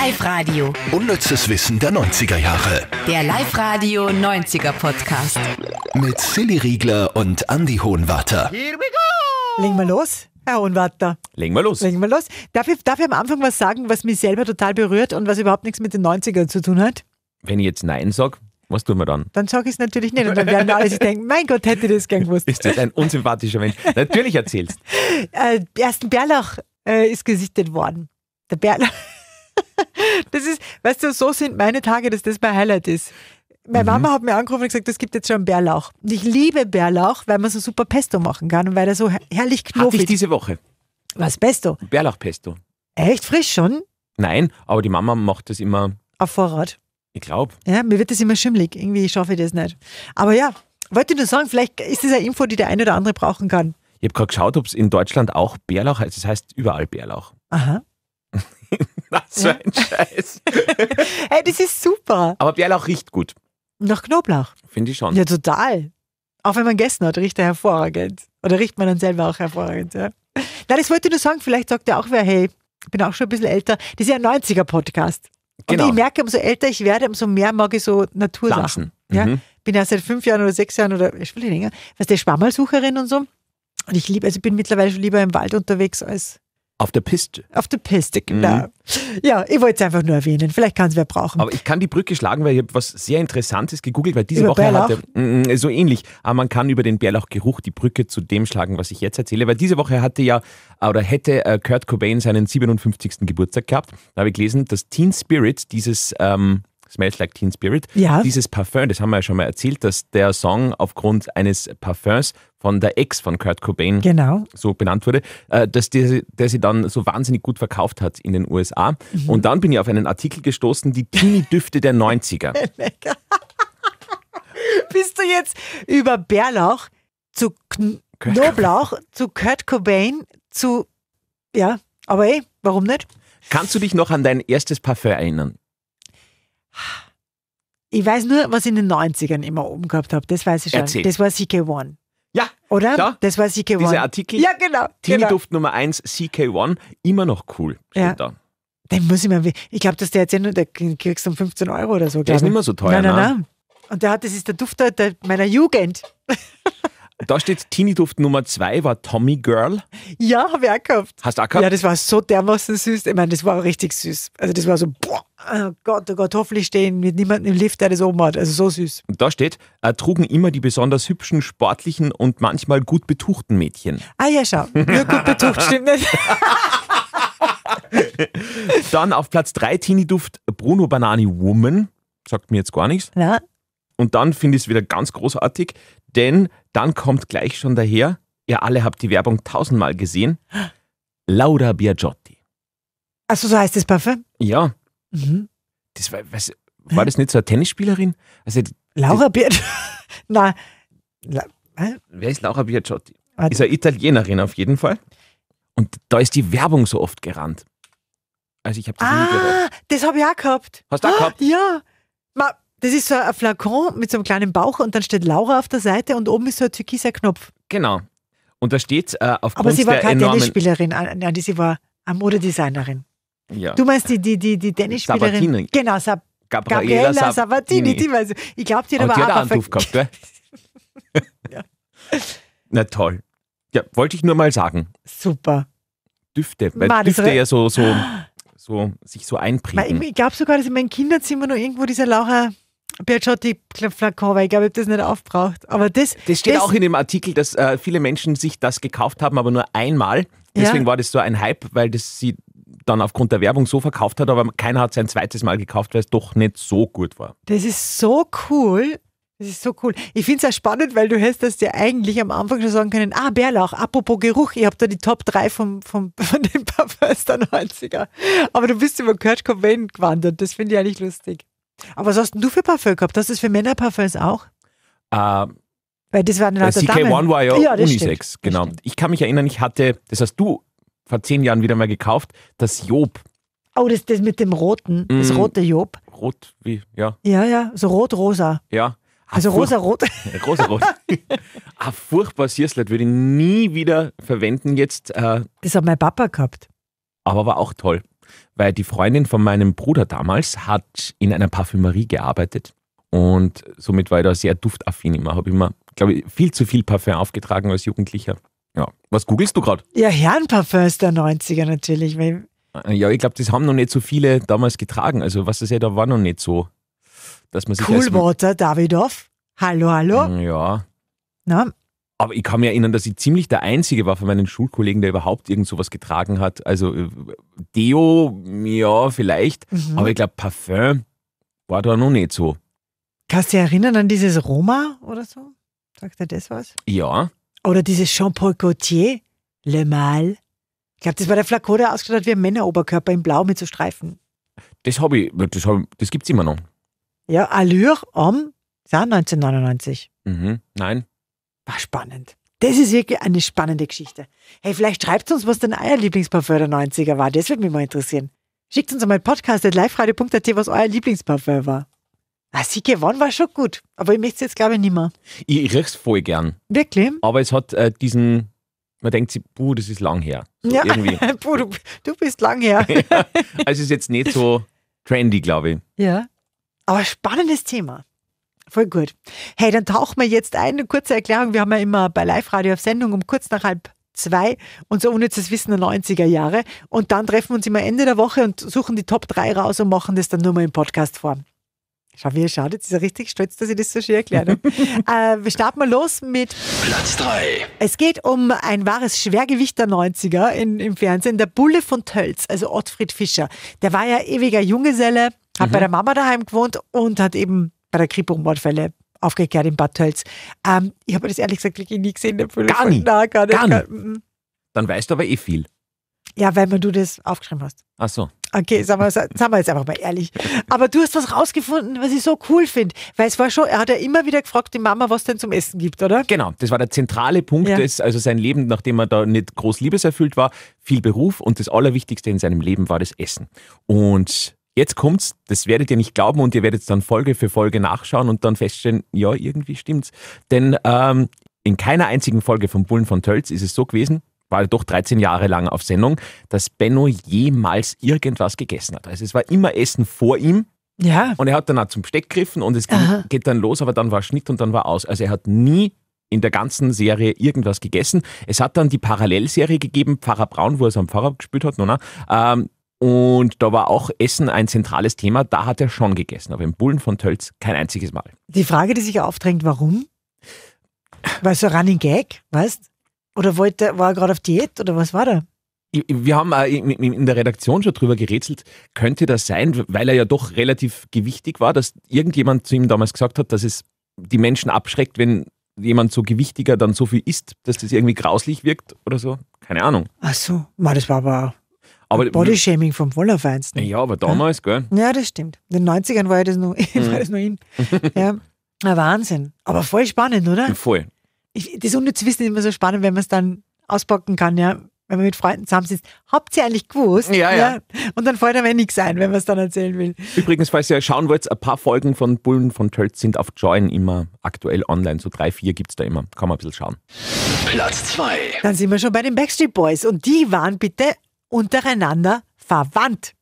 Live Radio. Unnützes Wissen der 90er Jahre. Der Live Radio 90er Podcast. Mit Silly Riegler und Andy Hohenwarter. Here we go! Legen wir los. Herr Hohenwarter. Legen wir los. Legen wir los. Darf ich, darf ich am Anfang was sagen, was mich selber total berührt und was überhaupt nichts mit den 90ern zu tun hat? Wenn ich jetzt Nein sage, was tun wir dann? Dann sage ich es natürlich nicht und dann werden alle sich denken, mein Gott, hätte ich das gern gewusst. Ist das ein unsympathischer Mensch? natürlich erzählst. Äh, ersten Bärlach äh, ist gesichtet worden. Der Bärlach. Das ist, weißt du, so sind meine Tage, dass das mein Highlight ist. Meine mhm. Mama hat mir angerufen und gesagt, es gibt jetzt schon Bärlauch. Und ich liebe Bärlauch, weil man so super Pesto machen kann und weil er so herrlich knuffig ist. Hatte ich diese Woche. Was, Pesto? Bärlauchpesto. Echt frisch schon? Nein, aber die Mama macht das immer. Auf Vorrat. Ich glaube. Ja, mir wird das immer schimmelig. Irgendwie schaffe ich das nicht. Aber ja, wollte nur sagen, vielleicht ist das eine Info, die der eine oder andere brauchen kann. Ich habe gerade geschaut, ob es in Deutschland auch Bärlauch heißt. Es das heißt überall Bärlauch. Aha. Was für ein Scheiß. hey, das ist super. Aber Bärlauch riecht gut. Nach Knoblauch. Finde ich schon. Ja, total. Auch wenn man gegessen hat, riecht er hervorragend. Oder riecht man dann selber auch hervorragend, ja. Na, das wollte ich nur sagen. Vielleicht sagt ja auch wer, hey, ich bin auch schon ein bisschen älter. Das ist ja ein 90er-Podcast. Genau. Und ich merke, umso älter ich werde, umso mehr mag ich so Natursachen. Mhm. Ja? Bin ja seit fünf Jahren oder sechs Jahren oder ich will nicht länger, weißt du, Schwammersucherin und so. Und ich liebe, also ich bin mittlerweile schon lieber im Wald unterwegs als auf der Piste. Auf der Piste, mhm. genau. Mhm. Ja, ich wollte es einfach nur erwähnen. Vielleicht kann es wer brauchen. Aber ich kann die Brücke schlagen, weil ich habe was sehr Interessantes gegoogelt, weil diese über Woche Bärlauch? hatte. Mm, mm, so ähnlich. Aber man kann über den Bärlauchgeruch die Brücke zu dem schlagen, was ich jetzt erzähle. Weil diese Woche hatte ja oder hätte äh, Kurt Cobain seinen 57. Geburtstag gehabt. Da habe ich gelesen, dass Teen Spirit, dieses ähm, Smells Like Teen Spirit. Ja. Dieses Parfum, das haben wir ja schon mal erzählt, dass der Song aufgrund eines Parfums von der Ex von Kurt Cobain genau. so benannt wurde, äh, dass der, der sie dann so wahnsinnig gut verkauft hat in den USA. Mhm. Und dann bin ich auf einen Artikel gestoßen, die Teenie-Düfte der 90er. Lecker. Bist du jetzt über Bärlauch zu Kn Kurt Knoblauch, Cobain. zu Kurt Cobain, zu, ja, aber eh, warum nicht? Kannst du dich noch an dein erstes Parfum erinnern? Ich weiß nur, was ich in den 90ern immer oben gehabt habe. Das weiß ich schon. Erzähl. Das war CK1. Ja. Oder? Da, das war CK1. Dieser Artikel. Ja, genau. Teenie-Duft genau. Nummer 1, CK1. Immer noch cool. ja. Da. Den muss ich mal. Ich glaube, dass der jetzt nur, der kriegst du um 15 Euro oder so. Der ist nicht mehr so teuer. Nein, nein, nein. nein. Und der hat, das ist der Duft meiner Jugend. Da steht Teenie-Duft Nummer 2 war Tommy Girl. Ja, habe ich auch gehabt. Hast du auch gehabt? Ja, das war so dermaßen süß. Ich meine, das war richtig süß. Also das war so, boah, oh Gott, oh Gott, hoffentlich stehen mit niemandem im Lift, der das oben hat. Also so süß. da steht, äh, trugen immer die besonders hübschen, sportlichen und manchmal gut betuchten Mädchen. Ah ja, schau. Nur gut betucht, stimmt nicht. Dann auf Platz 3 Teenie-Duft Bruno Banani Woman. Sagt mir jetzt gar nichts. Ja. Und dann finde ich es wieder ganz großartig, denn dann kommt gleich schon daher, ihr alle habt die Werbung tausendmal gesehen, Laura Biagiotti. Achso, so heißt das Parfum? Ja. Mhm. Das war, was, war das nicht so eine Tennisspielerin? Also, Laura Biagiotti? Nein. La äh? Wer ist Laura Biagiotti? Warte. Ist eine Italienerin auf jeden Fall. Und da ist die Werbung so oft gerannt. Also ich habe das ah, nie gehört. das habe ich auch gehabt. Hast du auch gehabt? Ja. Ma, das ist so ein Flakon mit so einem kleinen Bauch und dann steht Laura auf der Seite und oben ist so ein türkiser Knopf. Genau. Und da steht äh, auf Aber sie war keine Tennisspielerin, ah, nein, sie war eine Modedesignerin. Ja. Du meinst die, die, die, die Tennisspielerin? Sabatini. Genau, Sab Gabriela, Gabriela Sabatini. Die weiß, ich ich glaube, die hat aber die hat auch einen Duft gehabt, gell? ja. Na toll. Ja, wollte ich nur mal sagen. Super. Düfte, weil Man, Düfte ja so, so, so sich so einprägen. ich glaube sogar, dass in meinem Kinderzimmer noch irgendwo dieser Laura Biacciotti-Flakon, weil ich glaube, ich habe das nicht aufbraucht. Aber das, das steht das, auch in dem Artikel, dass äh, viele Menschen sich das gekauft haben, aber nur einmal. Deswegen ja. war das so ein Hype, weil das sie dann aufgrund der Werbung so verkauft hat, aber keiner hat sein zweites Mal gekauft, weil es doch nicht so gut war. Das ist so cool. Das ist so cool. Ich finde es auch spannend, weil du hast, dass dir eigentlich am Anfang schon sagen können, ah, Bärlauch, apropos Geruch, ich habe da die Top 3 vom, vom, von den Parfums der 90er. Aber du bist über Kurt Cobain gewandert. Das finde ich eigentlich lustig. Aber was hast denn du für Parfum gehabt? Hast du das für Männerparfums auch? Ähm, Weil das waren lauter CK1 war ja, ja Unisex, stimmt. genau. Ich kann mich erinnern, ich hatte, das hast du vor zehn Jahren wieder mal gekauft, das Job. Oh, das, das mit dem Roten, mm, das rote Job. Rot, wie, ja. Ja, ja, so rot-rosa. Ja. Ah, also rosa-rot. rosa-rot. ah, furchtbar Siersleid würde ich nie wieder verwenden jetzt. Äh, das hat mein Papa gehabt. Aber war auch toll weil die Freundin von meinem Bruder damals hat in einer Parfümerie gearbeitet und somit war ich da sehr duftaffin immer. Habe immer, glaube ich, viel zu viel Parfüm aufgetragen als Jugendlicher. Ja. Was googelst du gerade? Ja, Herrenparfüms der 90er natürlich. Äh, ja, ich glaube, das haben noch nicht so viele damals getragen. Also, was ist ja da war, noch nicht so. Dass man sich Coolwater, Davidoff. Hallo, hallo. Ja. Na, aber ich kann mir erinnern, dass ich ziemlich der Einzige war von meinen Schulkollegen, der überhaupt irgend sowas getragen hat. Also äh, Deo, ja, vielleicht. Mhm. Aber ich glaube, Parfum war da noch nicht so. Kannst du dich erinnern an dieses Roma oder so? Sagt er das was? Ja. Oder dieses Jean-Paul Gaultier, Le Mal. Ich glaube, das war der Flakon, der ausgeschaut hat wie ein Männeroberkörper in Blau mit so Streifen. Das habe ich, das, hab, das gibt es immer noch. Ja, Allure Om, das 1999. Mhm. Nein, war spannend. Das ist wirklich eine spannende Geschichte. Hey, vielleicht schreibt uns, was denn euer Lieblingsparfum der 90er war. Das würde mich mal interessieren. Schickt uns einmal podcast.liferadio.at, was euer Lieblingsparfum war. Ah, sie gewonnen war schon gut, aber ich möchte es jetzt, glaube ich, nicht mehr. Ich, ich es voll gern. Wirklich? Aber es hat äh, diesen, man denkt sich, puh, das ist lang her. So ja, irgendwie. puh, du, du, bist lang her. ja, also ist jetzt nicht so trendy, glaube ich. Ja, aber spannendes Thema. Voll gut. Hey, dann tauchen wir jetzt ein. Eine kurze Erklärung. Wir haben ja immer bei Live-Radio auf Sendung um kurz nach halb zwei unser unnützes Wissen der 90er Jahre. Und dann treffen wir uns immer Ende der Woche und suchen die Top 3 raus und machen das dann nur mal in Podcast-Form. Schau, wie ihr schaut, jetzt ist er richtig stolz, dass ich das so schön erklärt habe. äh, wir starten mal los mit Platz 3. Es geht um ein wahres Schwergewicht der 90er in, im Fernsehen. Der Bulle von Tölz, also Ottfried Fischer. Der war ja ewiger Junggeselle, hat mhm. bei der Mama daheim gewohnt und hat eben bei der Grippe-Mordfälle aufgeklärt in Bad Tölz. Ähm, ich habe das ehrlich gesagt wirklich nie gesehen. Gar nicht? Nein, gar nicht. Gar nicht. Gar, mhm. Dann weißt du aber eh viel. Ja, weil man du das aufgeschrieben hast. Ach so. Okay, sagen wir, sagen wir jetzt einfach mal ehrlich. Aber du hast was rausgefunden, was ich so cool finde. Weil es war schon, er hat ja immer wieder gefragt, die Mama, was denn zum Essen gibt, oder? Genau, das war der zentrale Punkt, ja. des, also sein Leben, nachdem er da nicht groß liebeserfüllt war, viel Beruf und das Allerwichtigste in seinem Leben war das Essen. Und Jetzt kommt's, das werdet ihr nicht glauben und ihr werdet es dann Folge für Folge nachschauen und dann feststellen, ja, irgendwie stimmt's. Denn ähm, in keiner einzigen Folge von Bullen von Tölz ist es so gewesen, war doch 13 Jahre lang auf Sendung, dass Benno jemals irgendwas gegessen hat. Also es war immer Essen vor ihm. Ja. Und er hat dann auch zum Steck gegriffen und es Aha. geht dann los, aber dann war Schnitt und dann war aus. Also er hat nie in der ganzen Serie irgendwas gegessen. Es hat dann die Parallelserie gegeben, Pfarrer Braun, wo er es am Pfarrer gespielt hat, Nona, ähm, und da war auch Essen ein zentrales Thema. Da hat er schon gegessen, aber im Bullen von Tölz kein einziges Mal. Die Frage, die sich aufdrängt, warum? Weil so ein Running Gag, weißt? Oder wollte, war er gerade auf Diät oder was war da? Wir haben äh, in der Redaktion schon drüber gerätselt, könnte das sein, weil er ja doch relativ gewichtig war, dass irgendjemand zu ihm damals gesagt hat, dass es die Menschen abschreckt, wenn jemand so gewichtiger dann so viel isst, dass das irgendwie grauslich wirkt oder so? Keine Ahnung. Ach so, das war aber aber Bodyshaming vom Wollerfeinsten. Ja, aber damals, ja? gell? Ja, das stimmt. In den 90ern war ja das noch, mhm. war das nur in. Ja, Wahnsinn. Aber voll spannend, oder? Voll. Ich, das unnütze Wissen ist immer so spannend, wenn man es dann auspacken kann, ja. Wenn man mit Freunden zusammensitzt, habt ihr eigentlich gewusst? Ja, ja. ja. Und dann fällt einem eh nichts ein, wenn man es dann erzählen will. Übrigens, falls ihr schauen wollt, ein paar Folgen von Bullen von Tölz sind auf Join immer aktuell online. So drei, vier gibt es da immer. Kann man ein bisschen schauen. Platz zwei. Dann sind wir schon bei den Backstreet Boys. Und die waren bitte untereinander verwandt.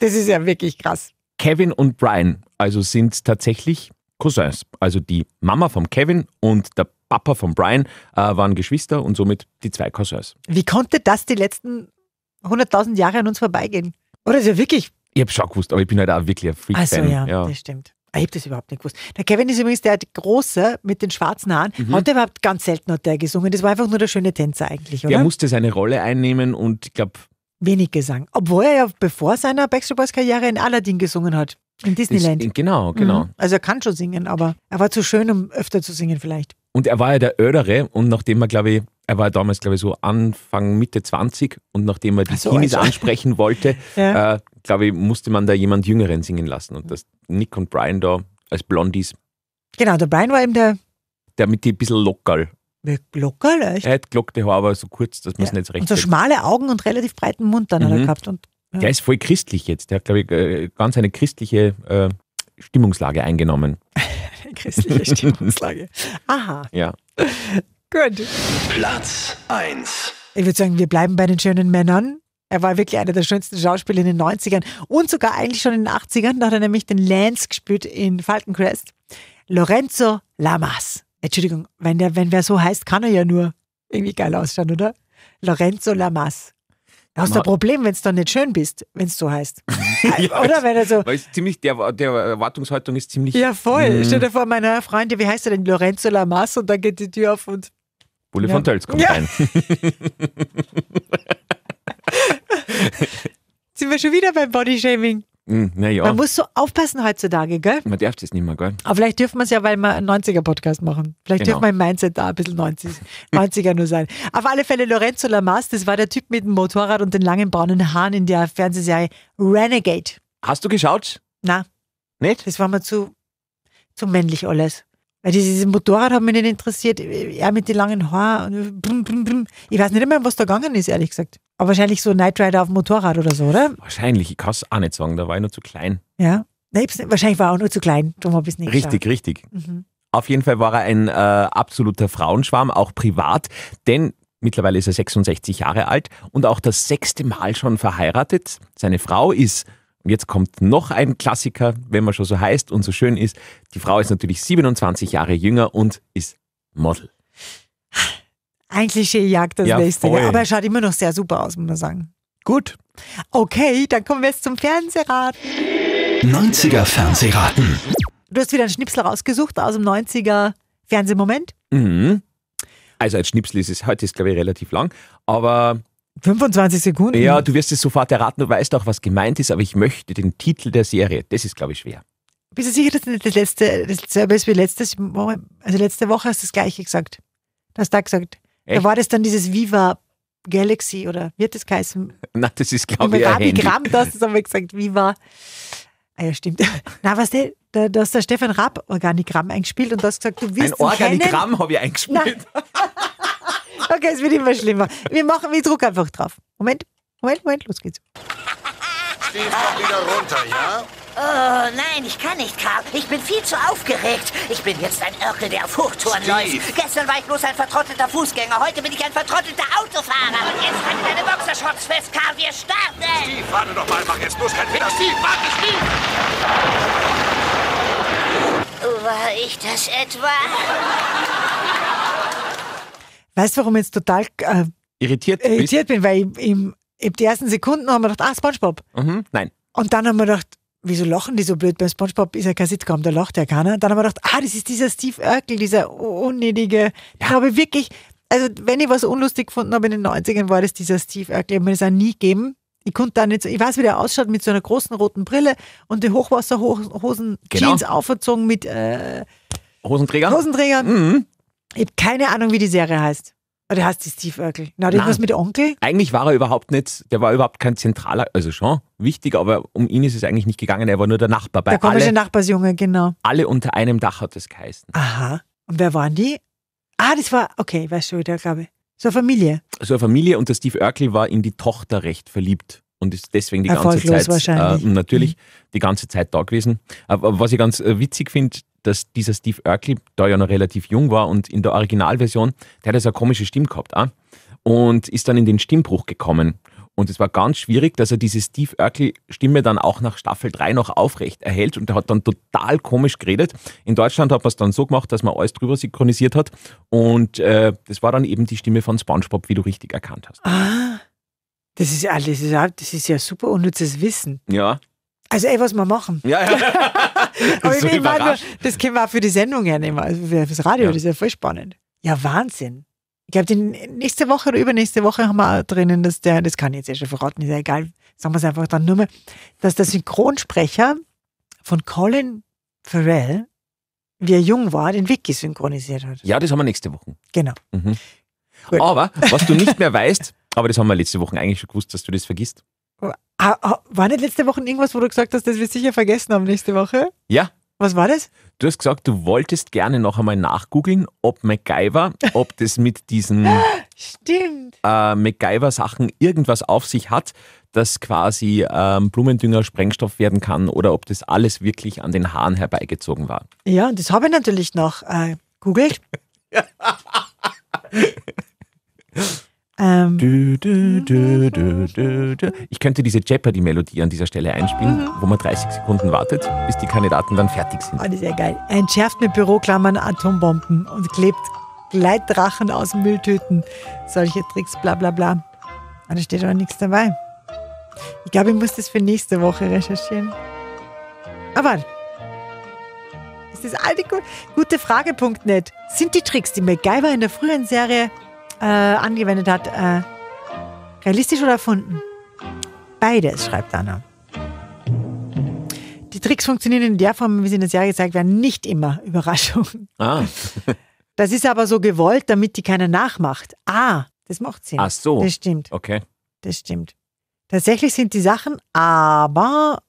Das ist ja wirklich krass. Kevin und Brian also sind tatsächlich Cousins. Also die Mama von Kevin und der Papa von Brian äh, waren Geschwister und somit die zwei Cousins. Wie konnte das die letzten 100.000 Jahre an uns vorbeigehen? Oder ist ja wirklich. Ich hab's schon gewusst, aber ich bin halt auch wirklich ein Freak-Fan. Also ja, ja, das stimmt. Ich habe das überhaupt nicht gewusst. Der Kevin ist übrigens der Große mit den schwarzen Haaren. Mhm. Hat der überhaupt ganz selten hat der gesungen. Das war einfach nur der schöne Tänzer eigentlich, oder? Der musste seine Rolle einnehmen und ich glaube... Wenig Gesang. Obwohl er ja bevor seiner Backstreet Boys Karriere in Aladdin gesungen hat. In Disneyland. Ist, genau, genau. Mhm. Also er kann schon singen, aber er war zu schön, um öfter zu singen vielleicht. Und er war ja der Ödere und nachdem er, glaube ich, er war damals, glaube ich, so Anfang, Mitte 20 und nachdem er die so, Teenies also. ansprechen wollte, ja. äh, glaube ich, musste man da jemand Jüngeren singen lassen. Und dass Nick und Brian da als Blondies. Genau, der Brian war eben der. Der mit die ein bisschen locker. Locker, echt? Er hat gelockte Haare, aber so kurz, dass man es ja. nicht recht Und so schmale Augen und relativ breiten Mund dann mhm. hat er mhm. gehabt. Und, ja. Der ist voll christlich jetzt. Der hat, glaube ich, äh, ganz eine christliche äh, Stimmungslage eingenommen. eine christliche Stimmungslage. Aha. Ja. Gut. Platz 1. Ich würde sagen, wir bleiben bei den schönen Männern. Er war wirklich einer der schönsten Schauspieler in den 90ern und sogar eigentlich schon in den 80ern. Da hat er nämlich den Lance gespielt in Falcon Crest. Lorenzo Lamas. Entschuldigung, wenn, der, wenn wer so heißt, kann er ja nur irgendwie geil ausschauen, oder? Lorenzo Lamas. Du hast ein Problem, wenn du dann nicht schön bist, wenn es so heißt. ja, oder wenn er so. Weil es ziemlich, der, der Erwartungshaltung ist ziemlich. Ja, voll. Mh. Stell dir vor, meine Freunde, wie heißt er denn? Lorenzo Lamas und dann geht die Tür auf und. Bulle ja. von Tölz kommt ja. rein. wir schon wieder beim Bodyshaming. Mm, hm, na ja. Man muss so aufpassen heutzutage, gell? Man darf das nicht mehr, gell? Aber vielleicht dürfen wir es ja, weil wir einen 90er-Podcast machen. Vielleicht genau. dürfen wir im Mindset da ein bisschen 90, 90er nur sein. Auf alle Fälle Lorenzo Lamas, das war der Typ mit dem Motorrad und den langen braunen Haaren in der Fernsehserie Renegade. Hast du geschaut? Na. Nicht? Das war mir zu, zu männlich alles. Weil dieses Motorrad hat mich nicht interessiert. Er mit den langen Haaren. Blum, blum, blum. Ich weiß nicht mehr, was da gegangen ist, ehrlich gesagt. Aber wahrscheinlich so Night Rider auf dem Motorrad oder so, oder? Wahrscheinlich. Ich kann es auch nicht sagen. Da war ich nur zu klein. Ja. Nein, wahrscheinlich war er auch nur zu klein. Darum habe ich es nicht Richtig, geschaut. richtig. Mhm. Auf jeden Fall war er ein äh, absoluter Frauenschwarm, auch privat. Denn mittlerweile ist er 66 Jahre alt und auch das sechste Mal schon verheiratet. Seine Frau ist Jetzt kommt noch ein Klassiker, wenn man schon so heißt und so schön ist. Die Frau ist natürlich 27 Jahre jünger und ist Model. Ein Klischee jagt das ja, nächste, voll. aber er schaut immer noch sehr super aus, muss man sagen. Gut. Okay, dann kommen wir jetzt zum Fernsehraten. 90er Fernsehraten. Hm. Du hast wieder einen Schnipsel rausgesucht aus dem 90er Fernsehmoment. Mhm. Also als Schnipsel ist es heute, ist glaube ich relativ lang, aber 25 Sekunden? Ja, du wirst es sofort erraten, du weißt auch, was gemeint ist, aber ich möchte den Titel der Serie. Das ist, glaube ich, schwer. Bist du sicher, dass das letzte, dasselbe ist wie letztes, also letzte Woche hast du das gleiche gesagt. Du hast da gesagt. Echt? Da war das dann dieses Viva Galaxy oder wird das geheißen? Na, das ist, glaube ich, ich Gabi Gramm, das ist einmal gesagt, Viva. Ah ja, stimmt. Na, was der, da, da hast der Stefan Raab Organigramm eingespielt und du hast gesagt, du wirst Ein Organigramm habe ich eingespielt. Okay, es wird immer schlimmer. Wir machen, wir drucken einfach drauf. Moment, Moment, Moment, los geht's. Steh mal wieder runter, ja? Oh, nein, ich kann nicht, Karl. Ich bin viel zu aufgeregt. Ich bin jetzt ein Örkel, der auf Hochtouren läuft. Gestern war ich bloß ein vertrotteter Fußgänger. Heute bin ich ein vertrotteter Autofahrer. Und jetzt halte deine Boxershorts fest, Karl. Wir starten. Steve, warte doch mal. Mach jetzt bloß kein Fehler. Steve, warte, Steve. War ich das etwa? Weißt du, warum ich jetzt total äh, irritiert, irritiert bin? Weil ich, im, im, die ersten Sekunden haben wir gedacht, ah, Spongebob. Mhm, nein. Und dann haben wir gedacht, wieso lachen die so blöd? Beim Spongebob ist ja kein Sitcom, da lacht ja keiner. Dann haben wir gedacht, ah, das ist dieser Steve Urkel, dieser unnötige. Ja. Da habe ich wirklich, also wenn ich was unlustig gefunden habe in den 90ern, war das dieser Steve Urkel. Ich habe mir das auch nie gegeben. Ich konnte da nicht ich weiß, wie der ausschaut mit so einer großen roten Brille und den Hochwasserhosen, genau. Jeans genau. aufgezogen mit äh, Hosenträger. Hosenträger. Mhm. Ich habe keine Ahnung, wie die Serie heißt. Oder heißt die Steve Urkel? Na, das was mit Onkel? Eigentlich war er überhaupt nicht, der war überhaupt kein zentraler, also schon wichtig, aber um ihn ist es eigentlich nicht gegangen, er war nur der Nachbar. Bei der komische alle, Nachbarsjunge, genau. Alle unter einem Dach hat es geheißen. Aha. Und wer waren die? Ah, das war, okay, ich weiß schon wieder, glaube ich. So eine Familie. So eine Familie und der Steve Urkel war in die Tochter recht verliebt und ist deswegen die ganze Zeit äh, natürlich mhm. die ganze Zeit da gewesen. Aber äh, was ich ganz äh, witzig finde, dass dieser Steve Urkel da ja noch relativ jung war und in der Originalversion, der hat ja eine komische Stimme gehabt auch, und ist dann in den Stimmbruch gekommen. Und es war ganz schwierig, dass er diese Steve Urkel-Stimme dann auch nach Staffel 3 noch aufrecht erhält. Und er hat dann total komisch geredet. In Deutschland hat man es dann so gemacht, dass man alles drüber synchronisiert hat. Und äh, das war dann eben die Stimme von SpongeBob, wie du richtig erkannt hast. Ah, das ist alles, das ist ja super unnützes Wissen. Ja. Also ey, was wir machen. Ja, ja. Aber so ich meine, das können wir auch für die Sendung ja nehmen, also für das Radio, ja. das ist ja voll spannend. Ja, Wahnsinn. Ich glaube, die nächste Woche oder übernächste Woche haben wir auch drinnen, dass der, das kann ich jetzt ja eh schon verraten, ist ja egal, sagen wir es einfach dann nur mal, dass der Synchronsprecher von Colin Farrell, wie er jung war, den Wiki synchronisiert hat. Ja, das haben wir nächste Woche. Genau. Mhm. Aber was du nicht mehr weißt, aber das haben wir letzte Woche eigentlich schon gewusst, dass du das vergisst. Ah, ah, war nicht letzte Woche irgendwas, wo du gesagt hast, das wir sicher vergessen haben nächste Woche? Ja. Was war das? Du hast gesagt, du wolltest gerne noch einmal nachgoogeln, ob MacGyver, ob das mit diesen ah, äh, MacGyver-Sachen irgendwas auf sich hat, dass quasi ähm, Blumendünger Sprengstoff werden kann oder ob das alles wirklich an den Haaren herbeigezogen war. Ja, das habe ich natürlich noch äh, googelt. Ähm. Du, du, du, ich könnte diese Jeopardy-Melodie an dieser Stelle einspielen, mhm. wo man 30 Sekunden wartet, bis die Kandidaten dann fertig sind. Oh, das ist ja geil. Entschärft mit Büroklammern Atombomben und klebt Gleitdrachen aus Mülltüten. Solche Tricks, bla bla bla. Aber ah, da steht auch nichts dabei. Ich glaube, ich muss das für nächste Woche recherchieren. Aber ah, ist das alte gute Frage.net. Sind die Tricks, die MacGyver in der früheren Serie äh, angewendet hat, äh, realistisch oder erfunden? Beides, schreibt Anna. Die Tricks funktionieren in der Form, wie sie in der Serie gezeigt werden, nicht immer. Überraschung. Ah. das ist aber so gewollt, damit die keiner nachmacht. Ah, das macht Sinn. Ach so. Das stimmt. Okay. Das stimmt. Tatsächlich sind die Sachen aber,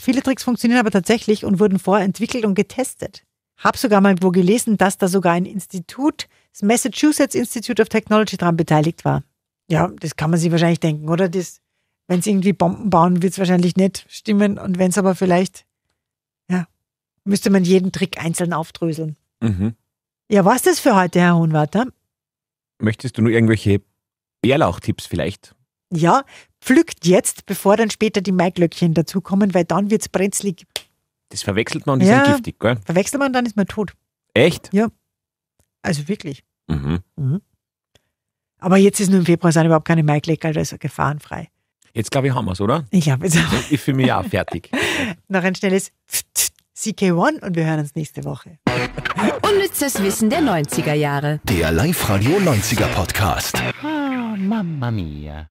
viele Tricks funktionieren aber tatsächlich und wurden vorher entwickelt und getestet. Hab sogar mal wo gelesen, dass da sogar ein Institut das Massachusetts Institute of Technology daran beteiligt war. Ja, das kann man sich wahrscheinlich denken, oder? wenn es irgendwie Bomben bauen, wird es wahrscheinlich nicht stimmen. Und wenn es aber vielleicht, ja, müsste man jeden Trick einzeln aufdröseln. Mhm. Ja, was das für heute, Herr Hohenwarter? Hm? Möchtest du nur irgendwelche Bärlauchtipps vielleicht? Ja, pflückt jetzt, bevor dann später die Maiglöckchen dazukommen, weil dann wird es brenzlig. Das verwechselt man und ja, ist dann giftig, gell? Verwechselt man, dann ist man tot. Echt? Ja. Also wirklich. Mhm. Mhm. Aber jetzt ist nur im Februar sind überhaupt keine Maiklecker, da ist gefahrenfrei. Jetzt glaube ich, haben wir es, oder? Ich habe es. Also ich fühle mich ja fertig. Noch ein schnelles CK1 und wir hören uns nächste Woche. Unnützes Wissen der 90er Jahre. Der Live-Radio 90er Podcast. Oh, Mamma mia.